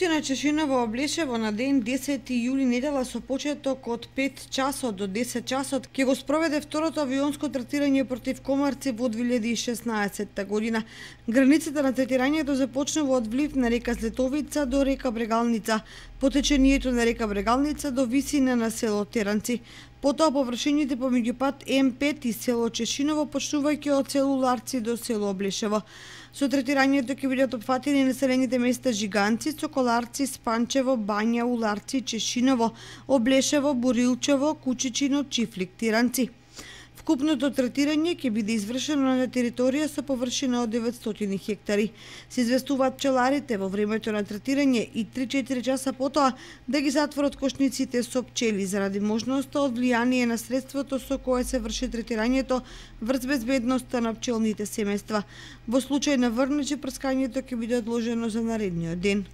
Општина Чешиново Облешево на ден 10 јули недела со почеток од 5 часот до 10 часот ќе го спроведе второто авионско третирање против комарци во 2016 година. Границата на третирањето започнува од влив на река Злетовица до река Брегалница, потечението на река Брегалница до висина на село Теранци. Потоа површините помеѓу пат М5 и село Чешиново, почнувајќи од село Ларци до село Облешево. Со третирањето ќе бидат опфатени населените места Жиганци, Соколарци, Спанчево, Бања, Уларци, Чешиново, Облешево, Бурилчево, Кучичино, Чифлик, Тиранци. Вкупното третирање ќе биде извршено на територија со површина од 900 хектари. Се известуваат пчеларите во времето на третирање и 3-4 часа потоа да ги затворат кошниците со пчели заради можноста од влијание на средството со кое се врши третирањето врз безбедноста на пчелните семејства. Во случај на врнече прскањето ќе биде одложено за наредниот ден.